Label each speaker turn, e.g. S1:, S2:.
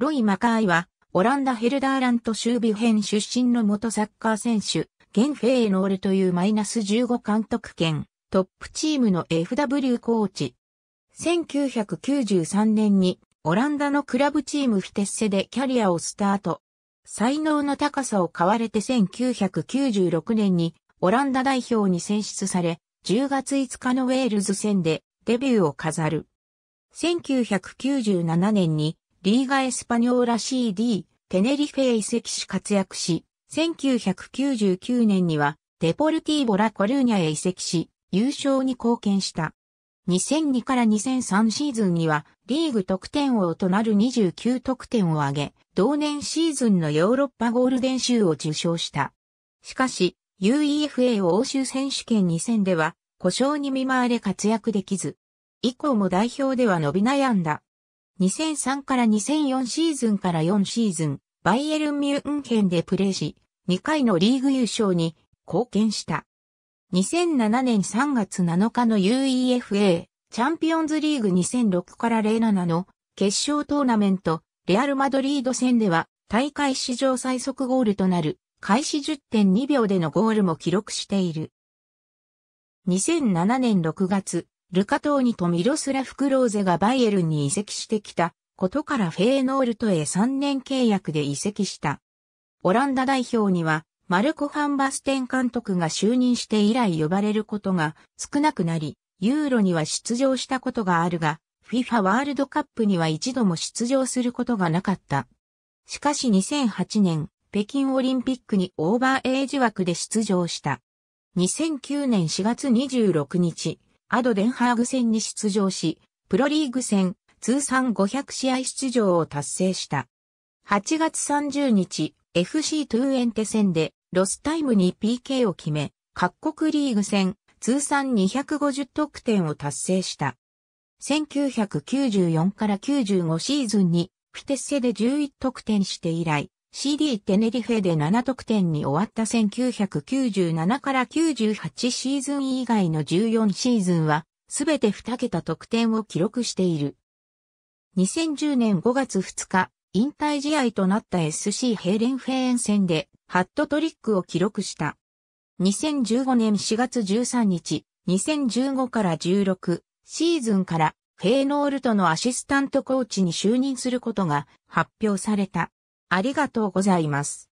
S1: ロイ・マカーイは、オランダ・ヘルダーラント州ビュヘン出身の元サッカー選手、ゲン・フェーノールというマイナス15監督兼、トップチームの FW コーチ。1993年に、オランダのクラブチームフィテッセでキャリアをスタート。才能の高さを買われて1996年に、オランダ代表に選出され、10月5日のウェールズ戦でデビューを飾る。1997年にリーガ・エスパニョーラ CD、テネリフェ移籍し活躍し、1999年にはデポルティーボ・ラ・コルーニャへ移籍し、優勝に貢献した。2002から2003シーズンにはリーグ得点王となる29得点を挙げ、同年シーズンのヨーロッパゴールデン州を受賞した。しかし、UEFA 欧州選手権2戦では、故障に見舞われ活躍できず、以降も代表では伸び悩んだ。2003から2004シーズンから4シーズン、バイエルン・ミュンヘンでプレーし、2回のリーグ優勝に貢献した。2007年3月7日の UEFA チャンピオンズリーグ2006から07の決勝トーナメント、レアル・マドリード戦では大会史上最速ゴールとなる開始10.2秒でのゴールも記録している。2007年6月、ルカ・トーニとミロスラフ・クローゼがバイエルンに移籍してきたことからフェーノールトへ3年契約で移籍した。オランダ代表にはマルコ・ファンバステン監督が就任して以来呼ばれることが少なくなり、ユーロには出場したことがあるが、FIFA ワールドカップには一度も出場することがなかった。しかし2008年、北京オリンピックにオーバーエイジ枠で出場した。2009年4月26日、アドデンハーグ戦に出場し、プロリーグ戦、通算500試合出場を達成した。8月30日、FC トゥーエンテ戦で、ロスタイムに PK を決め、各国リーグ戦、通算250得点を達成した。1994から95シーズンに、フィテッセで11得点して以来、CD テネリフェで7得点に終わった1997から98シーズン以外の14シーズンは、すべて2桁得点を記録している。2010年5月2日、引退試合となった SC ヘイレンフェーン戦で、ハットトリックを記録した。2015年4月13日、2015から16シーズンから、フェーノールトのアシスタントコーチに就任することが発表された。ありがとうございます。